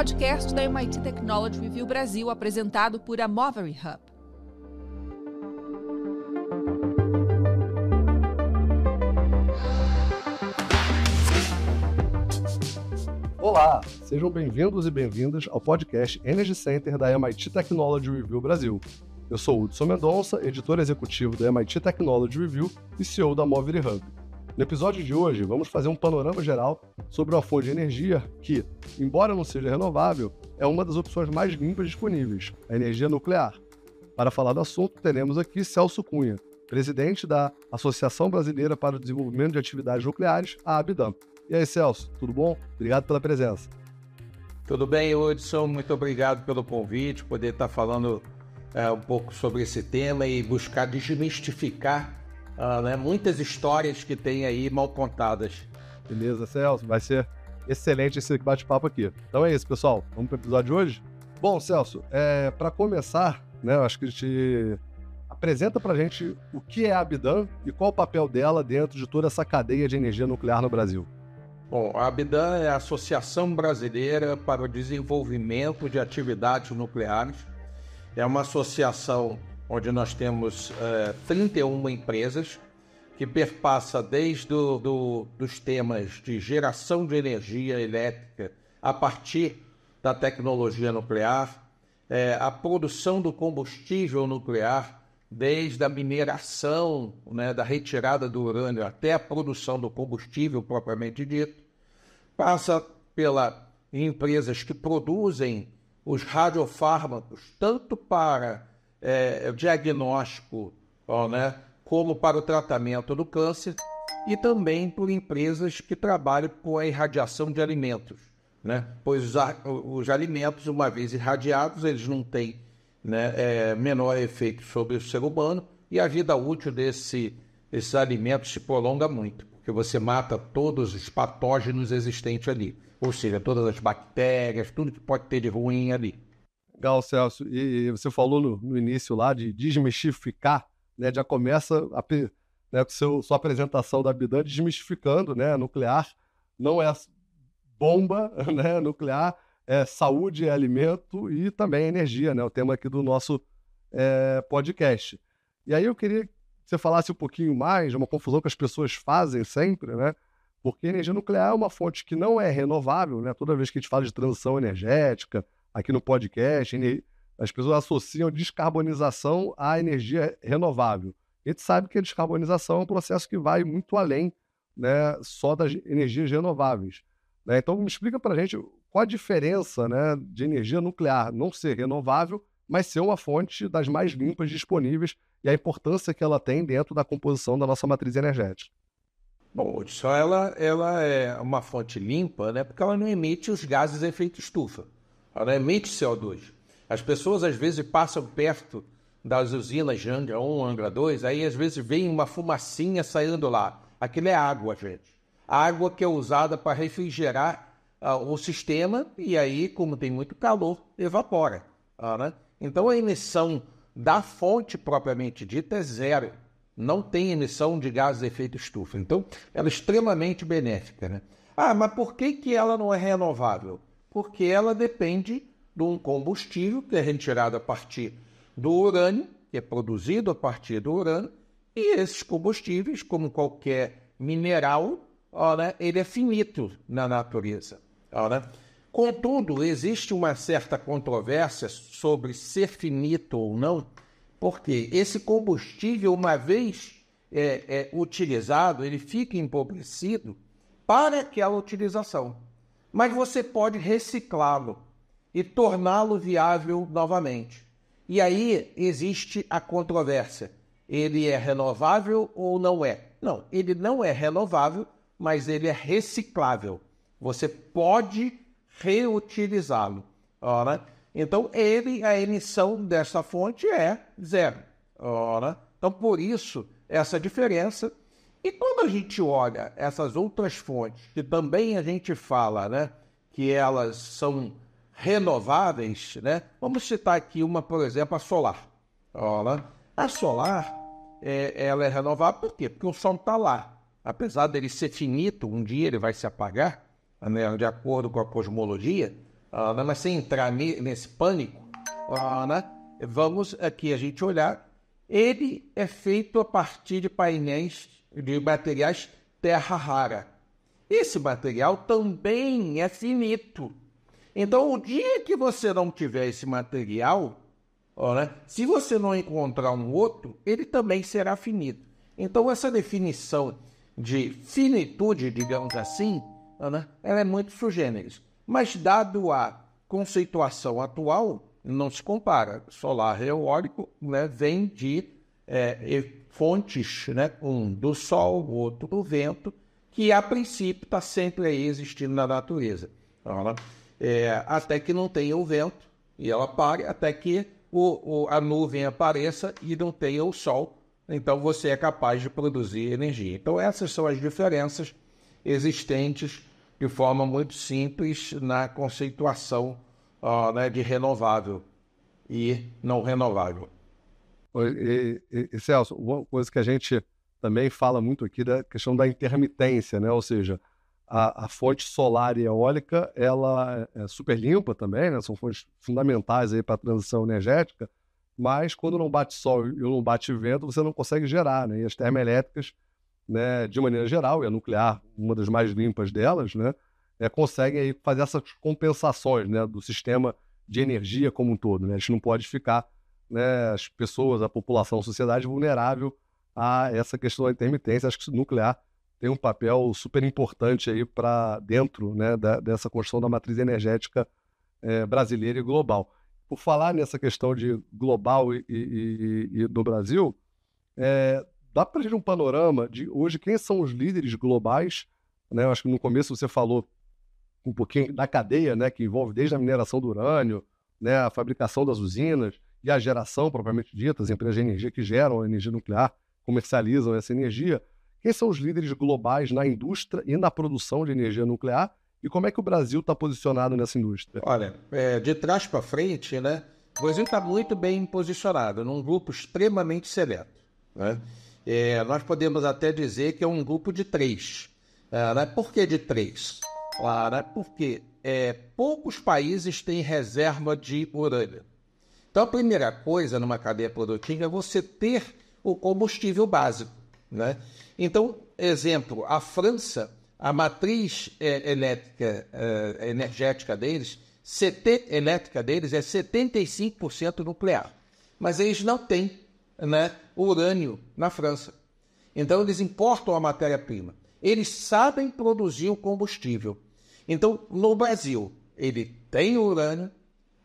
podcast da MIT Technology Review Brasil, apresentado por a Movery Hub. Olá, sejam bem-vindos e bem-vindas ao podcast Energy Center da MIT Technology Review Brasil. Eu sou Hudson Mendonça, editor executivo da MIT Technology Review e CEO da Movery Hub. No episódio de hoje, vamos fazer um panorama geral sobre uma fonte de energia que, embora não seja renovável, é uma das opções mais limpas disponíveis, a energia nuclear. Para falar do assunto, teremos aqui Celso Cunha, presidente da Associação Brasileira para o Desenvolvimento de Atividades Nucleares, a ABDAM. E aí, Celso, tudo bom? Obrigado pela presença. Tudo bem, Hudson. Muito obrigado pelo convite, poder estar falando é, um pouco sobre esse tema e buscar desmistificar uh, né, muitas histórias que tem aí mal contadas. Beleza, Celso, vai ser excelente esse bate-papo aqui. Então é isso, pessoal. Vamos para o episódio de hoje? Bom, Celso, é, para começar, né, eu acho que a gente apresenta para a gente o que é a Abidan e qual o papel dela dentro de toda essa cadeia de energia nuclear no Brasil. Bom, a Abidan é a Associação Brasileira para o Desenvolvimento de Atividades Nucleares. É uma associação onde nós temos é, 31 empresas que perpassa desde do, do, dos temas de geração de energia elétrica a partir da tecnologia nuclear, é, a produção do combustível nuclear, desde a mineração, né, da retirada do urânio até a produção do combustível propriamente dito, passa pela empresas que produzem os radiofármacos, tanto para é, é, diagnóstico, ó, né, como para o tratamento do câncer e também por empresas que trabalham com a irradiação de alimentos, né? Pois os, os alimentos, uma vez irradiados, eles não têm né, é, menor efeito sobre o ser humano e a vida útil desse, desses alimentos se prolonga muito, porque você mata todos os patógenos existentes ali, ou seja, todas as bactérias, tudo que pode ter de ruim ali. Legal, Celso. E, você falou no, no início lá de desmistificar, né? Já começa a, né, com seu, sua apresentação da Bidan desmistificando, né? Nuclear não é bomba, né? Nuclear é saúde, é alimento e também é energia, né? O tema aqui do nosso é, podcast. E aí eu queria que você falasse um pouquinho mais, uma confusão que as pessoas fazem sempre, né? Porque energia nuclear é uma fonte que não é renovável, né? Toda vez que a gente fala de transição energética, aqui no podcast, uhum. né, as pessoas associam descarbonização à energia renovável. A gente sabe que a descarbonização é um processo que vai muito além né, só das energias renováveis. Né? Então, me explica para a gente qual a diferença né, de energia nuclear não ser renovável, mas ser uma fonte das mais limpas disponíveis e a importância que ela tem dentro da composição da nossa matriz energética. Bom, só ela, ela é uma fonte limpa, né? Porque ela não emite os gases de efeito estufa ela emite CO2. As pessoas às vezes passam perto das usinas Angra 1, Angra 2, aí às vezes vem uma fumacinha saindo lá. Aquilo é água, gente. Água que é usada para refrigerar uh, o sistema e aí, como tem muito calor, evapora. Uh, né? Então a emissão da fonte propriamente dita é zero. Não tem emissão de gases de efeito estufa. Então ela é extremamente benéfica. Né? Ah, mas por que, que ela não é renovável? porque ela depende de um combustível que é retirado a partir do urânio, que é produzido a partir do urânio, e esses combustíveis, como qualquer mineral, ora, ele é finito na natureza. Ora. Contudo, existe uma certa controvérsia sobre ser finito ou não, porque esse combustível, uma vez é, é utilizado, ele fica empobrecido para aquela utilização mas você pode reciclá-lo e torná-lo viável novamente. E aí existe a controvérsia: ele é renovável ou não é? Não, ele não é renovável, mas ele é reciclável. Você pode reutilizá-lo. Ora, então ele, a emissão dessa fonte é zero. Ora, então por isso essa diferença e quando a gente olha essas outras fontes, que também a gente fala né, que elas são renováveis, né? vamos citar aqui uma, por exemplo, a solar. Olha, a solar é, ela é renovável por quê? Porque o sol está lá. Apesar dele ser finito, um dia ele vai se apagar, né, de acordo com a cosmologia, uh, mas sem entrar nesse pânico, uh, né, vamos aqui a gente olhar ele é feito a partir de painéis de materiais terra rara. Esse material também é finito. Então, o dia que você não tiver esse material, se você não encontrar um outro, ele também será finito. Então, essa definição de finitude, digamos assim, ela é muito sugêneres. Mas, dado a conceituação atual, não se compara. Solar é eólico né, vem de é, fontes, né, um do sol, o outro do vento, que a princípio está sempre aí existindo na natureza. Então, é, até que não tenha o vento e ela pare, até que o, o, a nuvem apareça e não tenha o sol. Então você é capaz de produzir energia. Então essas são as diferenças existentes de forma muito simples na conceituação uh, né, de renovável e não renovável. E, e, e, Celso, uma coisa que a gente também fala muito aqui da questão da intermitência, né? ou seja, a, a fonte solar e eólica ela é super limpa também, né? são fontes fundamentais para a transição energética, mas quando não bate sol e não bate vento, você não consegue gerar. Né? E as termoelétricas, né, de maneira geral, e a nuclear, uma das mais limpas delas, né? Né, conseguem aí fazer essas compensações né, do sistema de energia como um todo. Né? A gente não pode ficar, né, as pessoas, a população, a sociedade vulnerável a essa questão da intermitência. Acho que o nuclear tem um papel super importante aí para dentro né, da, dessa construção da matriz energética é, brasileira e global. Por falar nessa questão de global e, e, e, do Brasil, é, dá para a gente um panorama de hoje quem são os líderes globais. Né? Eu acho que no começo você falou um pouquinho da cadeia, né, que envolve desde a mineração do urânio, né, a fabricação das usinas e a geração propriamente dita, as empresas de energia que geram a energia nuclear comercializam essa energia. Quem são os líderes globais na indústria e na produção de energia nuclear e como é que o Brasil está posicionado nessa indústria? Olha, é, de trás para frente, né, o Brasil está muito bem posicionado, num grupo extremamente seleto. Né? É, nós podemos até dizer que é um grupo de três. É, né? Por que de três? clara é porque é, poucos países têm reserva de urânio. Então, a primeira coisa numa cadeia produtiva é você ter o combustível básico. Né? Então, exemplo, a França, a matriz é, elétrica, é, energética deles, CT, elétrica deles é 75% nuclear. Mas eles não têm né, urânio na França. Então, eles importam a matéria-prima. Eles sabem produzir o combustível. Então, no Brasil, ele tem urânio,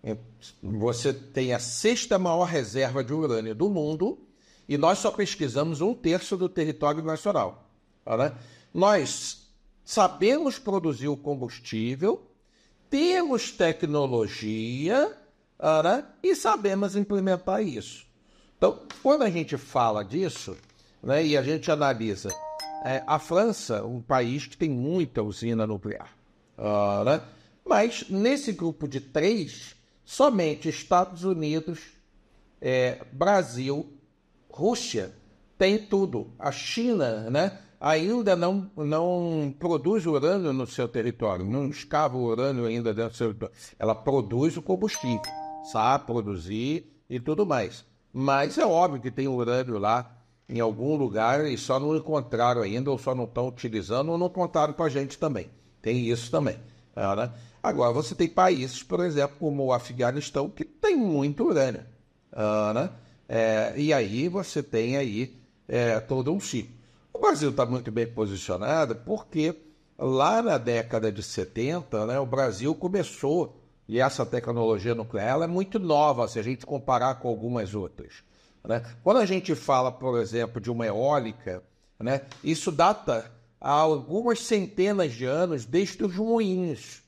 é, você tem a sexta maior reserva de urânio do mundo e nós só pesquisamos um terço do território nacional. Tá, né? Nós sabemos produzir o combustível, temos tecnologia tá, né? e sabemos implementar isso. Então, quando a gente fala disso né, e a gente analisa é, a França, um país que tem muita usina nuclear, Uh, né? Mas nesse grupo de três, somente Estados Unidos, é, Brasil, Rússia tem tudo. A China né, ainda não, não produz urânio no seu território, não escava urânio ainda dentro do seu território. Ela produz o combustível, sabe produzir e tudo mais. Mas é óbvio que tem urânio lá em algum lugar e só não encontraram ainda, ou só não estão utilizando, ou não contaram para a gente também. Tem isso também. Tá, né? Agora, você tem países, por exemplo, como o Afeganistão, que tem muito urânio. Tá, né? É, e aí você tem aí é, todo um ciclo. O Brasil está muito bem posicionado porque lá na década de 70, né, o Brasil começou, e essa tecnologia nuclear é muito nova se a gente comparar com algumas outras. Né? Quando a gente fala, por exemplo, de uma eólica, né, isso data há algumas centenas de anos desde os moinhos,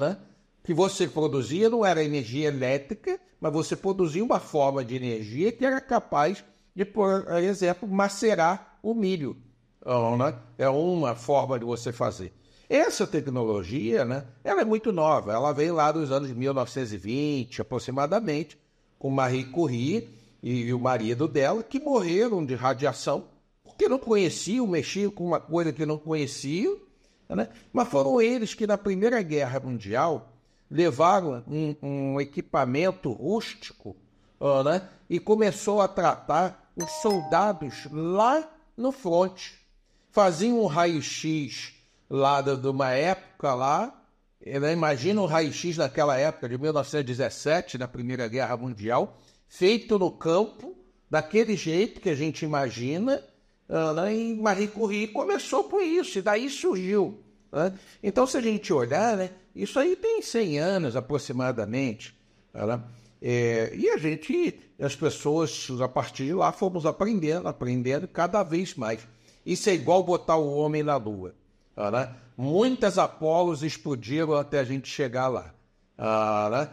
né? que você produzia não era energia elétrica, mas você produzia uma forma de energia que era capaz de, por exemplo, macerar o milho. Né? É uma forma de você fazer. Essa tecnologia, né, ela é muito nova. Ela veio lá dos anos 1920, aproximadamente, com Marie Curie e o marido dela, que morreram de radiação porque não conheciam, mexiam com uma coisa que não conheciam, né? mas foram eles que na Primeira Guerra Mundial levaram um, um equipamento rústico né? e começou a tratar os soldados lá no fronte. Faziam um raio-x lá de, uma época lá, eh, né? imagina o raio-x daquela época, de 1917, na Primeira Guerra Mundial, feito no campo, daquele jeito que a gente imagina, Ana e Marie Curie começou por isso, e daí surgiu. Né? Então, se a gente olhar, né, isso aí tem 100 anos aproximadamente. Né? É, e a gente, as pessoas, a partir de lá, fomos aprendendo, aprendendo cada vez mais. Isso é igual botar o homem na Lua. Né? Muitas Apolos explodiram até a gente chegar lá. Né?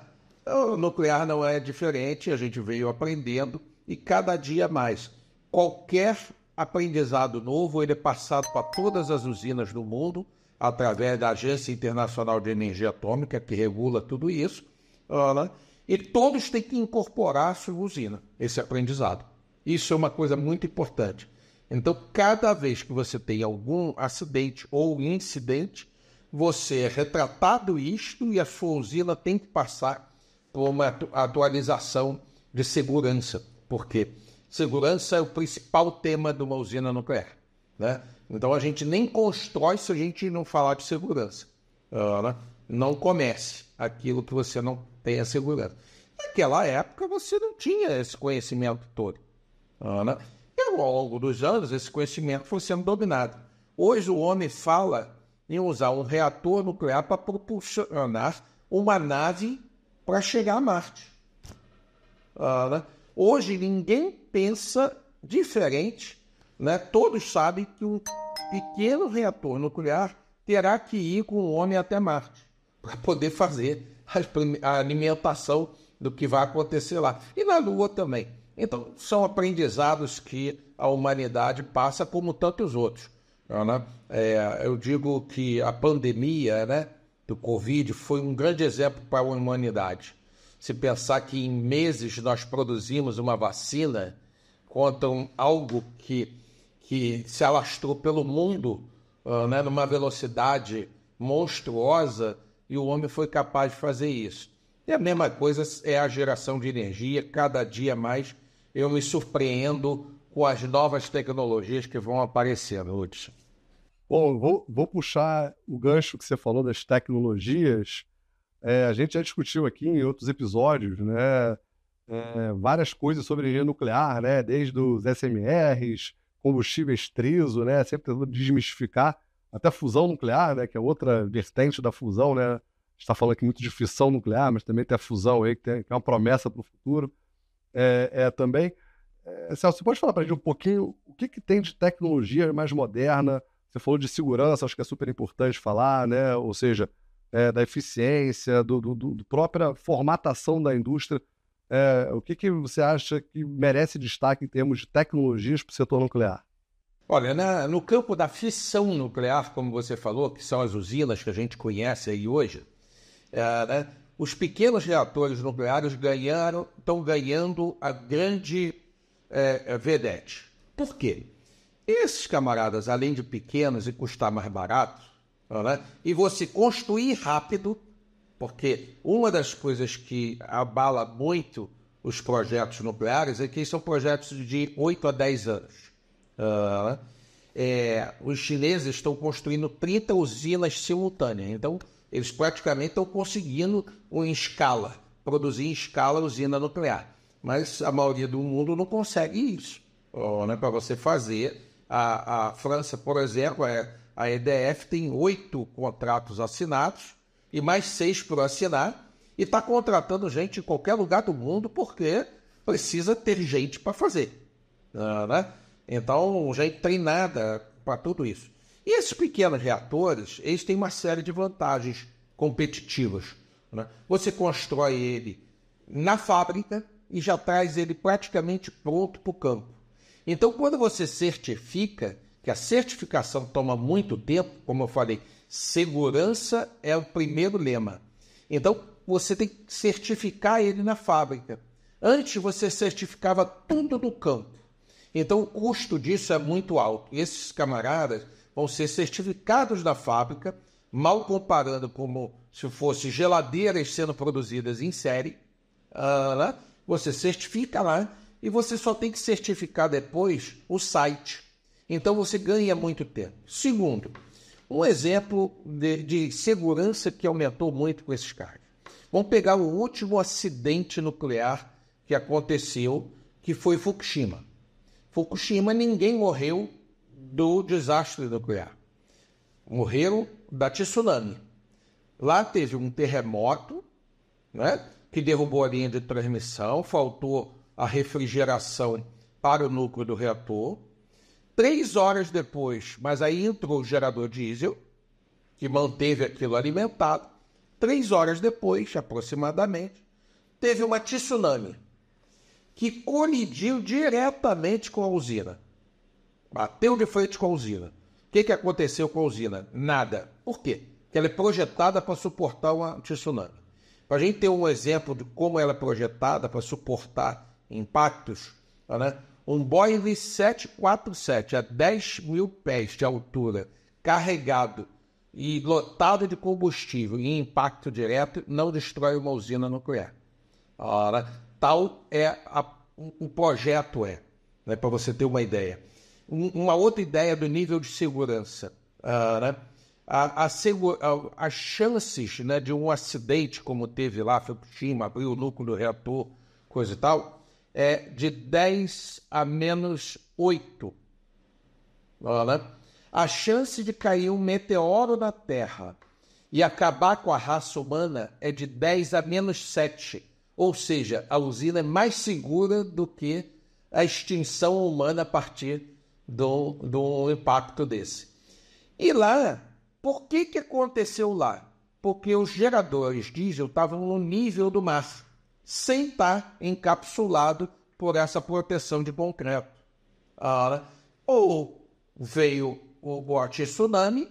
O nuclear não é diferente, a gente veio aprendendo e cada dia mais. Qualquer Aprendizado novo, ele é passado para todas as usinas do mundo através da Agência Internacional de Energia Atômica, que regula tudo isso, né? e todos têm que incorporar a sua usina, esse aprendizado. Isso é uma coisa muito importante. Então, cada vez que você tem algum acidente ou incidente, você é retratado isto e a sua usina tem que passar por uma atualização de segurança, porque segurança é o principal tema de uma usina nuclear. Né? Então a gente nem constrói se a gente não falar de segurança. Ah, né? Não comece aquilo que você não tem a segurança. Naquela época você não tinha esse conhecimento todo. Ah, né? E ao longo dos anos esse conhecimento foi sendo dominado. Hoje o homem fala em usar um reator nuclear para propulsionar uma nave para chegar a Marte. Uh, né? Hoje ninguém pensa diferente, né? Todos sabem que um pequeno reator nuclear terá que ir com o homem até Marte para poder fazer a alimentação do que vai acontecer lá. E na Lua também. Então, são aprendizados que a humanidade passa, como tantos outros. Né? É, eu digo que a pandemia né, do Covid foi um grande exemplo para a humanidade. Se pensar que em meses nós produzimos uma vacina contra um, algo que, que se alastrou pelo mundo uh, né, numa velocidade monstruosa e o homem foi capaz de fazer isso. E a mesma coisa é a geração de energia, cada dia mais eu me surpreendo com as novas tecnologias que vão aparecendo, Hudson. Bom, vou, vou puxar o gancho que você falou das tecnologias é, a gente já discutiu aqui em outros episódios, né? É, várias coisas sobre energia nuclear, né? Desde os SMRs, combustíveis triso, né? Sempre tentando desmistificar até a fusão nuclear, né? Que é outra vertente da fusão, né? A gente está falando aqui muito de fissão nuclear, mas também tem a fusão aí, que, tem, que é uma promessa para o futuro. É, é também. É, Celso, você pode falar para a gente um pouquinho o que, que tem de tecnologia mais moderna? Você falou de segurança, acho que é super importante falar, né? Ou seja, é, da eficiência, do, do, do, própria formatação da indústria. É, o que, que você acha que merece destaque em termos de tecnologias para o setor nuclear? Olha, na, no campo da fissão nuclear, como você falou, que são as usinas que a gente conhece aí hoje, é, né, os pequenos reatores nucleares ganharam, estão ganhando a grande é, vedete. Por quê? Esses camaradas, além de pequenos e custar mais barato, né? e você construir rápido, porque uma das coisas que abala muito os projetos nucleares é que são projetos de 8 a 10 anos. Ah, é, os chineses estão construindo 30 usinas simultâneas, então eles praticamente estão conseguindo, em escala, produzir em escala usina nuclear. Mas a maioria do mundo não consegue isso. Né? Para você fazer, a, a França, por exemplo, é a EDF tem oito contratos assinados e mais seis por assinar e está contratando gente em qualquer lugar do mundo porque precisa ter gente para fazer. Ah, né? Então, gente treinada para tudo isso. E esses pequenos reatores, eles têm uma série de vantagens competitivas. Né? Você constrói ele na fábrica e já traz ele praticamente pronto para o campo. Então, quando você certifica, que a certificação toma muito tempo, como eu falei, segurança é o primeiro lema. Então, você tem que certificar ele na fábrica. Antes você certificava tudo no campo. Então o custo disso é muito alto. esses camaradas vão ser certificados na fábrica, mal comparando como se fosse geladeiras sendo produzidas em série. Ah, você certifica lá e você só tem que certificar depois o site. Então você ganha muito tempo. Segundo, um exemplo de, de segurança que aumentou muito com esses carros. Vamos pegar o último acidente nuclear que aconteceu, que foi Fukushima. Fukushima, ninguém morreu do desastre nuclear. Morreram da tsunami. Lá teve um terremoto, né, que derrubou a linha de transmissão, faltou a refrigeração para o núcleo do reator. Três horas depois, mas aí entrou o gerador diesel, que manteve aquilo alimentado. Três horas depois, aproximadamente, teve uma tsunami que colidiu diretamente com a usina. Bateu de frente com a usina. O que, que aconteceu com a usina? Nada. Por quê? Porque ela é projetada para suportar uma tsunami. Para a gente ter um exemplo de como ela é projetada para suportar impactos, né? Um Boeing 747 a 10 mil pés de altura, carregado e lotado de combustível e impacto direto, não destrói uma usina nuclear. Ora, tal é a, o projeto é, né, para você ter uma ideia. Um, uma outra ideia do nível de segurança. Ora, a, a, a, as chances né, de um acidente como teve lá, Fukushima, abriu o núcleo do reator, coisa e tal, é de 10 a menos 8. Olha, a chance de cair um meteoro na Terra e acabar com a raça humana é de 10 a menos 7. Ou seja, a usina é mais segura do que a extinção humana a partir do, do impacto desse. E lá, por que, que aconteceu lá? Porque os geradores diesel estavam no nível do mar sem estar tá encapsulado por essa proteção de concreto. Ah, ou veio o bote tsunami,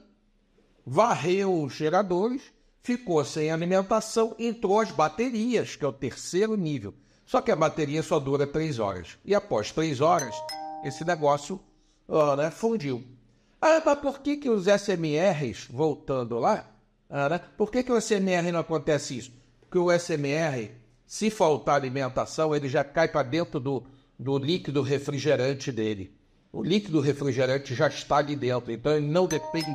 varreu os geradores, ficou sem alimentação, entrou as baterias, que é o terceiro nível. Só que a bateria só dura três horas. E após três horas, esse negócio ah, né, fundiu. Ah, mas por que, que os SMRs, voltando lá, ah, né, por que, que o SMR não acontece isso? Porque o SMR se faltar alimentação, ele já cai para dentro do, do líquido refrigerante dele. O líquido refrigerante já está ali dentro, então ele não depende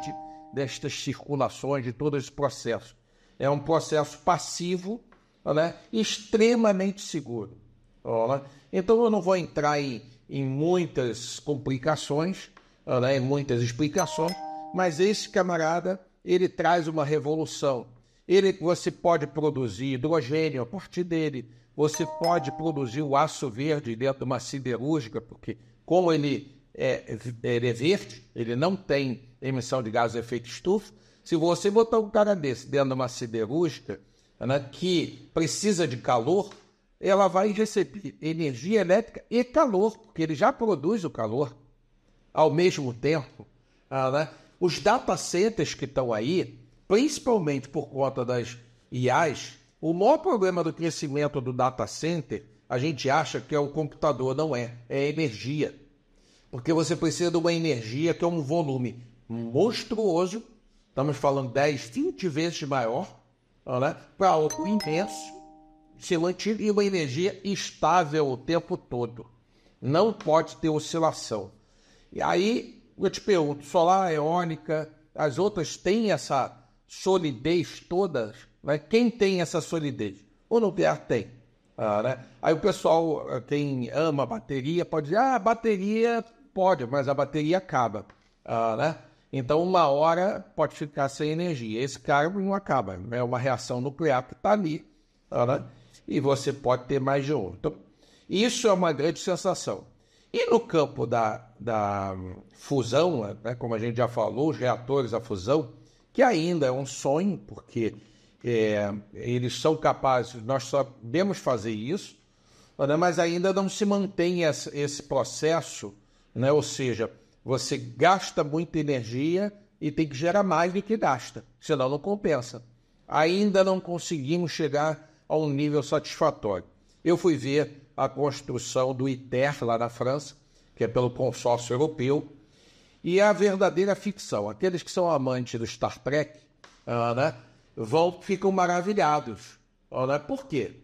destas circulações, de todo esse processo. É um processo passivo, né? extremamente seguro. Né? Então eu não vou entrar em, em muitas complicações, né? em muitas explicações, mas esse camarada ele traz uma revolução ele, você pode produzir hidrogênio a partir dele, você pode produzir o aço verde dentro de uma siderúrgica, porque como ele é, ele é verde, ele não tem emissão de gases de efeito estufa, se você botar um cara desse dentro de uma siderúrgica né, que precisa de calor, ela vai receber energia elétrica e calor, porque ele já produz o calor ao mesmo tempo. né? Os data centers que estão aí, principalmente por conta das IAs, o maior problema do crescimento do data center, a gente acha que é o computador, não é, é energia. Porque você precisa de uma energia que é um volume monstruoso, estamos falando 10, 20 vezes maior, né, para algo imenso, se manter e uma energia estável o tempo todo. Não pode ter oscilação. E aí, eu te pergunto, solar, eólica, as outras têm essa solidez todas, né? quem tem essa solidez? O nuclear tem. Ah, né? Aí o pessoal, quem eh, ama bateria, pode dizer, ah, bateria pode, mas a bateria acaba. Ah, né? Então, uma hora pode ficar sem energia. Esse cargo não acaba. Né? É uma reação nuclear que está ali. Ah, né? E você pode ter mais de um. Então, isso é uma grande sensação. E no campo da, da fusão, né, como a gente já falou, os reatores a fusão, que ainda é um sonho, porque é, eles são capazes, nós sabemos fazer isso, né, mas ainda não se mantém esse processo, né? ou seja, você gasta muita energia e tem que gerar mais do que gasta, senão não compensa. Ainda não conseguimos chegar a um nível satisfatório. Eu fui ver a construção do ITER lá na França, que é pelo consórcio europeu, e a verdadeira ficção. Aqueles que são amantes do Star Trek uh, né, vão, ficam maravilhados. Uh, né? Por quê?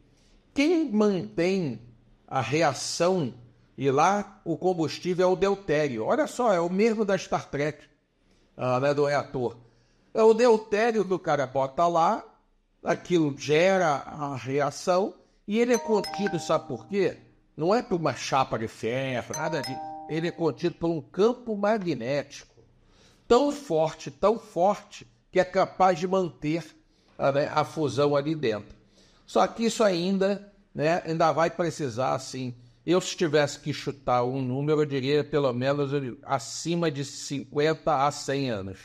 Quem mantém a reação e lá o combustível é o deutério. Olha só, é o mesmo da Star Trek, uh, né, do reator. É, é o deutério que o cara bota lá, aquilo gera a reação e ele é contido, sabe por quê? Não é por uma chapa de ferro, nada disso ele é contido por um campo magnético tão forte, tão forte, que é capaz de manter ah, né, a fusão ali dentro. Só que isso ainda, né, ainda vai precisar, assim, eu se tivesse que chutar um número, eu diria pelo menos eh, acima de 50 a 100 anos.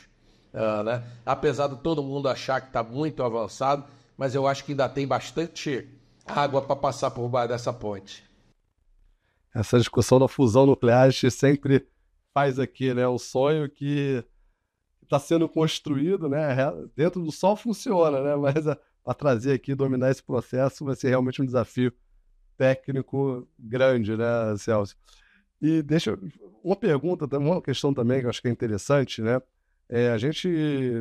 Uh, né? Apesar de todo mundo achar que está muito avançado, mas eu acho que ainda tem bastante água para passar por baixo dessa ponte essa discussão da fusão nuclear a gente sempre faz aqui, né? Um sonho que está sendo construído, né? É, dentro do sol funciona, né? Mas ah, para trazer aqui, dominar esse processo, vai ser realmente um desafio técnico grande, né, Celso? E deixa uma pergunta, uma questão também que eu acho que é interessante, né? É, a gente,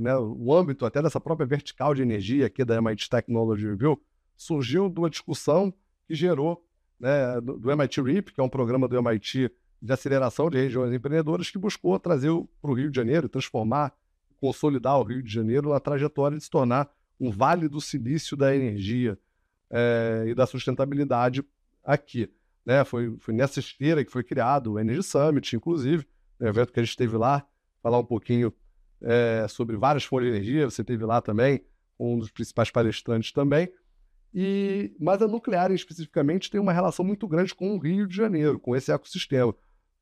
né, o âmbito até dessa própria vertical de energia aqui da MIT Technology Review surgiu de uma discussão que gerou né, do, MIT RIP, que é um programa do MIT de aceleração de regiões empreendedoras, que buscou trazer para o Rio de Janeiro, transformar, consolidar o Rio de Janeiro na trajetória de se tornar um vale do silício da energia é, e da sustentabilidade aqui. Né? Foi, foi nessa esteira que foi criado o Energy Summit, inclusive, um né, evento que a gente teve lá, falar um pouquinho é, sobre várias fontes de energia, você teve lá também, um dos principais palestrantes também. E, mas a nuclear, especificamente, tem uma relação muito grande com o Rio de Janeiro, com esse ecossistema.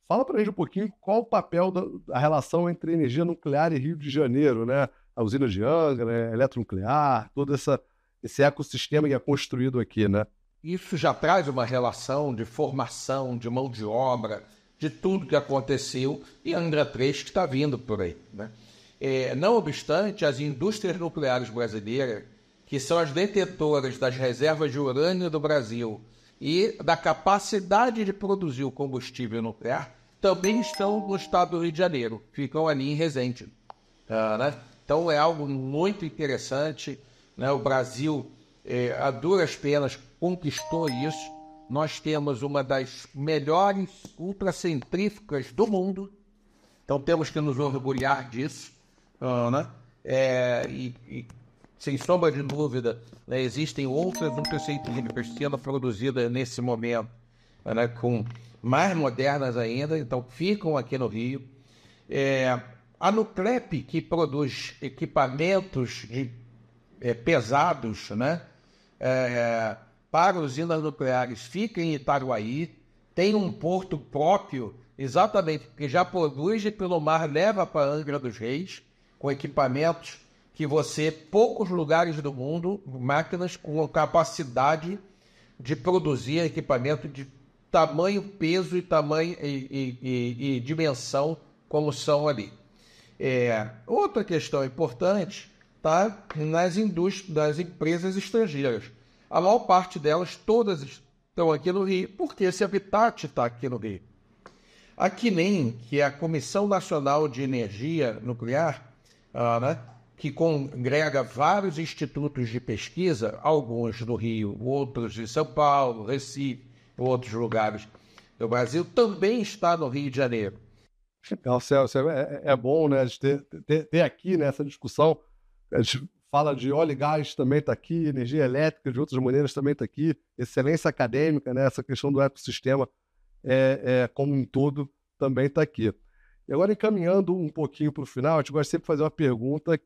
Fala para a gente um pouquinho qual o papel da, da, relação entre energia nuclear e Rio de Janeiro, né? A usina de Angra, né? eletronuclear, todo essa, esse ecossistema que é construído aqui, né? Isso já traz uma relação de formação, de mão de obra, de tudo que aconteceu e Angra 3 que está vindo por aí, né? É, não obstante, as indústrias nucleares brasileiras que são as detetoras das reservas de urânio do Brasil e da capacidade de produzir o combustível nuclear, também estão no estado do Rio de Janeiro, ficam ali em Resende. Ah, né? Então é algo muito interessante. Né? O Brasil, eh, a duras penas, conquistou isso. Nós temos uma das melhores ultracentríficas do mundo, então temos que nos orgulhar disso. Ah, né? é, e, e sem sombra de dúvida, né, existem outras nutrições de persiana é produzidas nesse momento, né, com mais modernas ainda, então ficam aqui no Rio. É, a Nuclep, que produz equipamentos de, é, pesados né, é, para usinas nucleares, fica em Itaguaí, tem um porto próprio, exatamente, que já produz e pelo mar leva para a Angra dos Reis, com equipamentos que você, poucos lugares do mundo, máquinas com capacidade de produzir equipamento de tamanho, peso e tamanho e, e, e dimensão como são ali. É, outra questão importante está nas indústrias, nas empresas estrangeiras. A maior parte delas, todas estão aqui no Rio, porque esse habitat está aqui no Rio. A nem que é a Comissão Nacional de Energia Nuclear, ah, né, que congrega vários institutos de pesquisa, alguns no Rio, outros de São Paulo, Recife, outros lugares do Brasil, também está no Rio de Janeiro. Legal, Celso. É, é, é bom né, ter, ter, ter aqui nessa né, discussão. A gente fala de óleo e gás também está aqui, energia elétrica de outras maneiras também está aqui, excelência acadêmica, né, essa questão do ecossistema é, é como um todo também está aqui. E agora, encaminhando um pouquinho para o final, a gente gosta sempre de fazer uma pergunta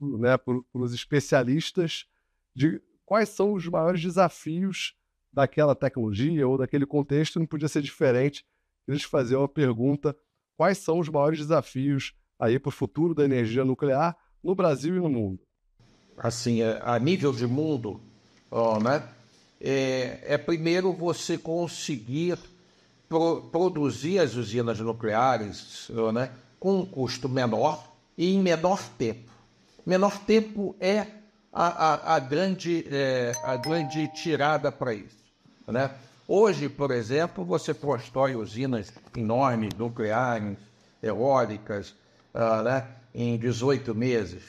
né, por, pelos especialistas de quais são os maiores desafios daquela tecnologia ou daquele contexto, não podia ser diferente. Eles fazer a pergunta: quais são os maiores desafios aí para o futuro da energia nuclear no Brasil e no mundo? Assim, é, a nível de mundo, ó, né? É, é, primeiro você conseguir pro, produzir as usinas nucleares né, com um custo menor e em menor tempo. Menor tempo é a, a, a grande, é, a grande tirada para isso. Né? Hoje, por exemplo, você constrói usinas enormes, nucleares, eólicas, uh, né? em 18 meses.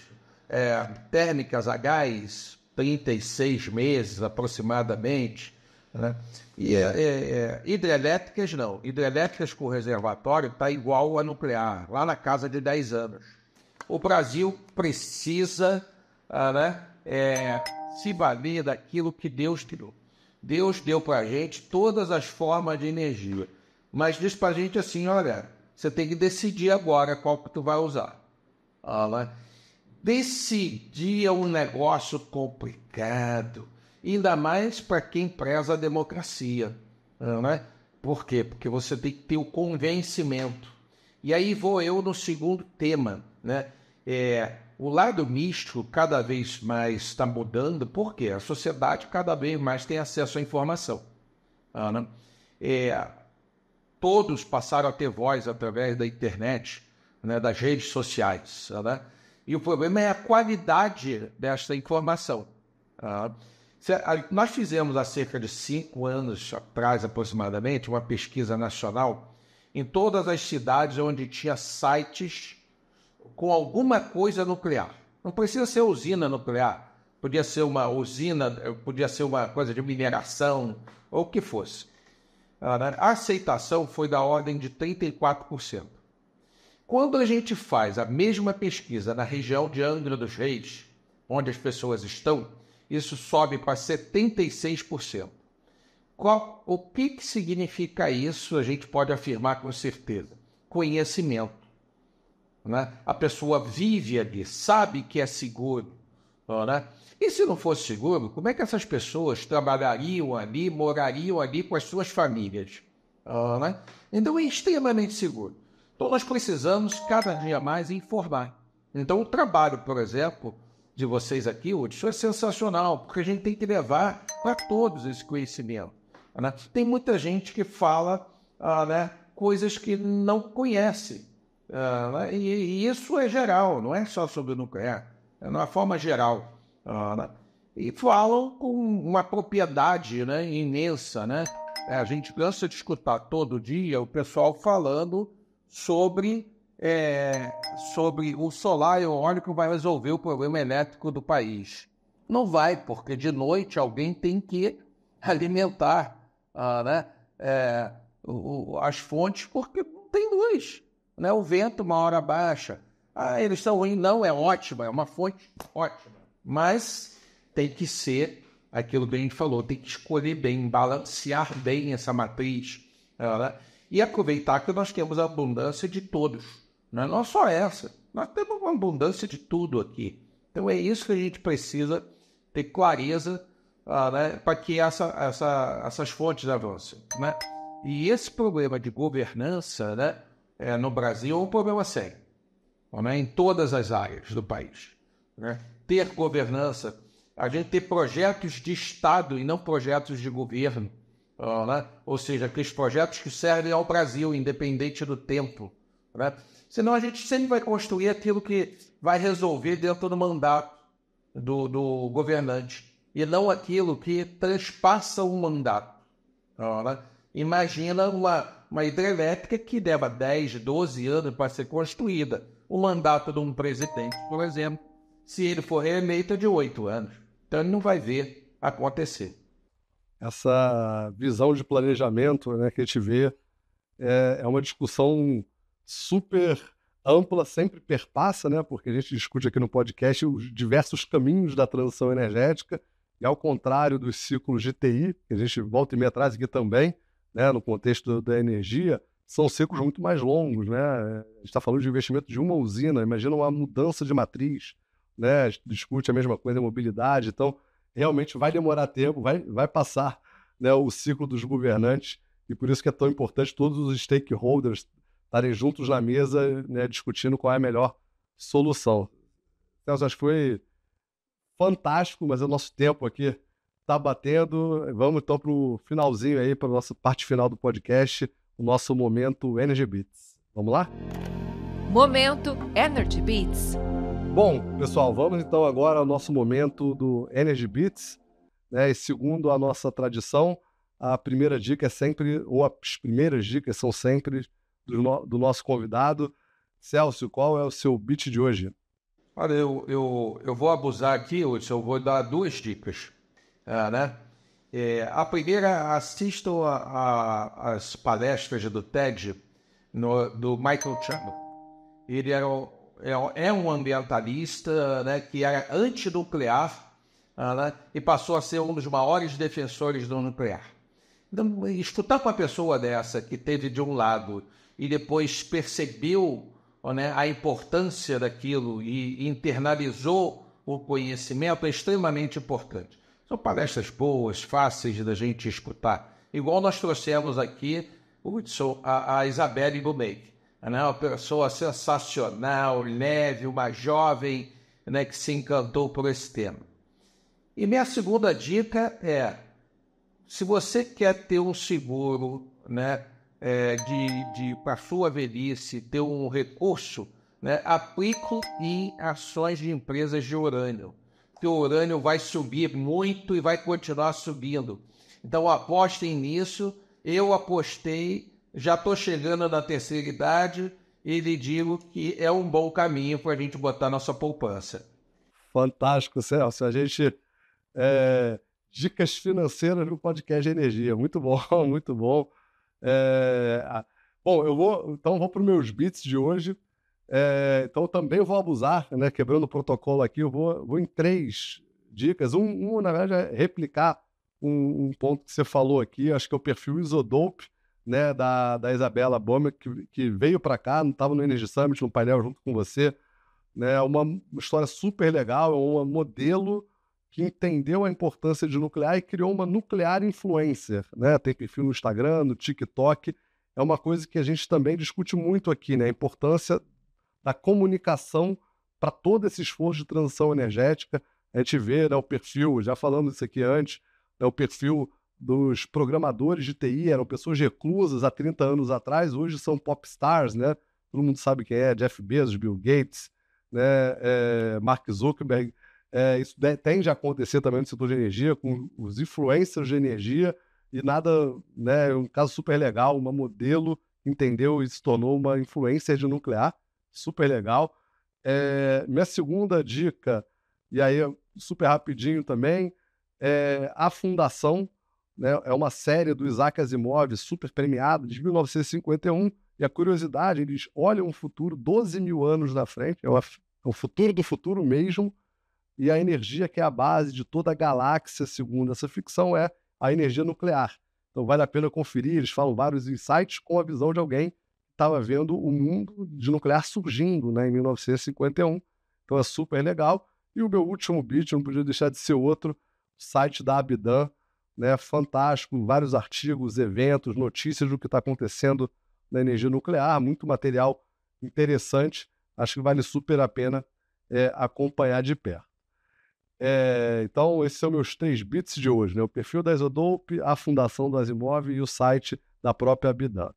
É, térmicas a gás, 36 meses aproximadamente. Né? E, é, é, é hidrelétricas não. Hidrelétricas com reservatório está igual a nuclear, lá na casa de 10 anos o Brasil precisa ah, né, é, se valer daquilo que Deus tirou. Deus deu para a gente todas as formas de energia, mas diz para a gente assim, olha, você tem que decidir agora qual que tu vai usar. Ah, né? Decidir é um negócio complicado, ainda mais para quem preza a democracia. Ah, né? Por quê? Porque você tem que ter o convencimento. E aí vou eu no segundo tema, né? é, o lado místico cada vez mais está mudando, porque a sociedade cada vez mais tem acesso à informação. Ana, é, todos passaram a ter voz através da internet, né, das redes sociais. Né? E o problema é a qualidade desta informação. Nós fizemos há cerca de cinco anos atrás, aproximadamente, uma pesquisa nacional em todas as cidades onde tinha sites com alguma coisa nuclear. Não precisa ser usina nuclear, podia ser uma usina, podia ser uma coisa de mineração, ou o que fosse. A aceitação foi da ordem de 34%. Quando a gente faz a mesma pesquisa na região de Angra dos Reis, onde as pessoas estão, isso sobe para 76%. Qual, o que, que significa isso? A gente pode afirmar com certeza: conhecimento. Né? A pessoa vive ali, sabe que é seguro. Né? E se não fosse seguro, como é que essas pessoas trabalhariam ali, morariam ali com as suas famílias? Né? Então é extremamente seguro. Então nós precisamos cada dia mais informar. Então o trabalho, por exemplo, de vocês aqui hoje é sensacional, porque a gente tem que levar para todos esse conhecimento. Né? Tem muita gente que fala ah, né, coisas que não conhece. Uh, e, e, isso é geral, não é só sobre o nuclear, é uma forma geral. Uh, né? E falam com uma propriedade né, imensa. Né? É, a gente cansa de escutar todo dia o pessoal falando sobre, é, sobre o solar eólico vai resolver o problema elétrico do país. Não vai, porque de noite alguém tem que alimentar uh, né, é, o, as fontes, porque não tem luz né? O vento uma hora baixa. Ah, eles estão ruins. Não, é ótima, é uma fonte ótima. Mas tem que ser aquilo que a gente falou, tem que escolher bem, balancear bem essa matriz né? e aproveitar que nós temos abundância de todos. Né? Não só essa, nós temos uma abundância de tudo aqui. Então é isso que a gente precisa ter clareza ah, né? para que essa, essa, essas fontes avancem. Né? E esse problema de governança, né? é, no Brasil é um problema sério, né? em todas as áreas do país. Né? Ter governança, a gente ter projetos de Estado e não projetos de governo, né? ou seja, aqueles projetos que servem ao Brasil, independente do tempo. Né? Senão a gente sempre vai construir aquilo que vai resolver dentro do mandato do, do governante e não aquilo que transpassa o mandato. Né? Imagina uma, uma hidrelétrica que leva 10, 12 anos para ser construída. O mandato de um presidente, por exemplo, se ele for reeleito, é de 8 anos. Então ele não vai ver acontecer. Essa visão de planejamento né, que a gente vê é, é uma discussão super ampla sempre perpassa, né? Porque a gente discute aqui no podcast os diversos caminhos da transição energética, e ao contrário dos ciclos de TI, que a gente volta e meia atrás aqui também, né, no contexto da energia, são ciclos muito mais longos. Né? A gente está falando de investimento de uma usina, imagina uma mudança de matriz, né? a gente discute a mesma coisa em mobilidade, então realmente vai demorar tempo, vai, vai passar né, o ciclo dos governantes, e por isso que é tão importante todos os stakeholders estarem juntos na mesa, né, discutindo qual é a melhor solução. Então, acho que foi fantástico, mas é o nosso tempo aqui tá batendo. Vamos então para o finalzinho aí, para a nossa parte final do podcast, o nosso momento Energy Beats. Vamos lá? Momento Energy Beats. Bom, pessoal, vamos então agora ao nosso momento do Energy Beats. Né? E segundo a nossa tradição, a primeira dica é sempre, ou as primeiras dicas são sempre do, no, do nosso convidado. Celso, qual é o seu beat de hoje? Olha, eu, eu, eu vou abusar aqui, eu vou dar duas dicas uh, né? É, a primeira, assistam a, a, as palestras do TED no, do Michael Chabon. Ele era, é, é um ambientalista né, que era antinuclear uh, né, e passou a ser um dos maiores defensores do nuclear. Então, escutar com uma pessoa dessa que teve de um lado e depois percebeu né, a importância daquilo e internalizou o conhecimento é extremamente importante. São palestras boas, fáceis da gente escutar. Igual nós trouxemos aqui Hudson, a, a Isabelle Bumake. Né? Uma pessoa sensacional, leve, uma jovem né, que se encantou por esse tema. E minha segunda dica é: se você quer ter um seguro né, é, de, de para sua velhice, ter um recurso, né, aplique em ações de empresas de urânio que o urânio vai subir muito e vai continuar subindo. Então apostem nisso. Eu apostei, já estou chegando na terceira idade e lhe digo que é um bom caminho para a gente botar nossa poupança. Fantástico, Celso. A gente. É, dicas financeiras no podcast de energia. Muito bom, muito bom. É, bom, eu vou. Então, vou para os meus bits de hoje. É, então também vou abusar, né? Quebrando o protocolo aqui, eu vou, vou em três dicas. Um, um na verdade, é replicar um, um, ponto que você falou aqui, acho que é o perfil Isodope, né, da, da Isabela Bomer, que, que veio para cá, estava no Energy Summit, no painel junto com você. Né, uma história super legal, é um modelo que entendeu a importância de nuclear e criou uma nuclear influencer. Né? Tem perfil no Instagram, no TikTok. É uma coisa que a gente também discute muito aqui, né? A importância da comunicação para todo esse esforço de transição energética. A gente vê né, o perfil, já falamos isso aqui antes, né, o perfil dos programadores de TI, eram pessoas reclusas há 30 anos atrás, hoje são popstars, né? Todo mundo sabe quem é, Jeff Bezos, Bill Gates, né? É, Mark Zuckerberg. É, isso tende a acontecer também no setor de energia, com uhum. os influencers de energia, e nada, né? É um caso super legal, uma modelo entendeu e se tornou uma influencer de nuclear, super legal. É, minha segunda dica, e aí super rapidinho também, é A Fundação, né? é uma série do Isaac Asimov, super premiada, de 1951. E a curiosidade, eles olham o futuro 12 mil anos na frente, é é o futuro do futuro mesmo, e a energia que é a base de toda a galáxia, segundo essa ficção, é a energia nuclear. Então vale a pena conferir, eles falam vários insights com a visão de alguém estava vendo o mundo de nuclear surgindo né, em 1951. Então é super legal. E o meu último beat, não podia deixar de ser outro, site da Abidan, né, fantástico, vários artigos, eventos, notícias do que está acontecendo na energia nuclear, muito material interessante. Acho que vale super a pena é, acompanhar de perto. É, então, esses são meus três bits de hoje: né? o perfil da Isodope, a fundação do Asimov e o site da própria Abidan.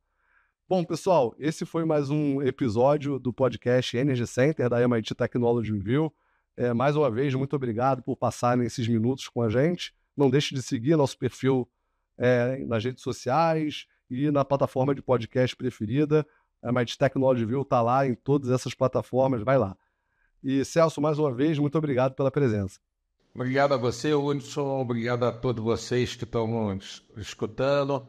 Bom, pessoal, esse foi mais um episódio do podcast Energy Center da MIT Technology Review. É, mais uma vez, muito obrigado por passarem esses minutos com a gente. Não deixe de seguir nosso perfil é, nas redes sociais e na plataforma de podcast preferida. A MIT Technology View está lá em todas essas plataformas, vai lá. E Celso, mais uma vez, muito obrigado pela presença. Obrigado a você, Hudson. Obrigado a todos vocês que estão nos escutando.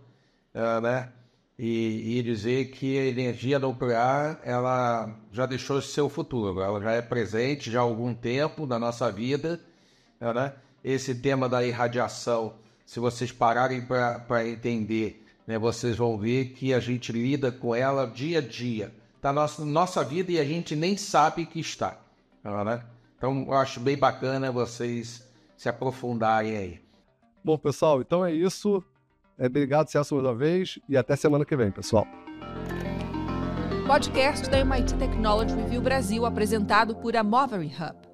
É, né? e, e, dizer que a energia nuclear ela já deixou de ser o futuro, ela já é presente já há algum tempo na nossa vida. Né? Esse tema da irradiação, se vocês pararem para entender, né, vocês vão ver que a gente lida com ela dia a dia, está na nossa, nossa vida e a gente nem sabe que está. Né? Então, eu acho bem bacana vocês se aprofundarem aí. Bom, pessoal, então é isso. É, obrigado, Celso, mais uma vez e até semana que vem, pessoal. Podcast da MIT Technology Review Brasil apresentado por a Movery Hub.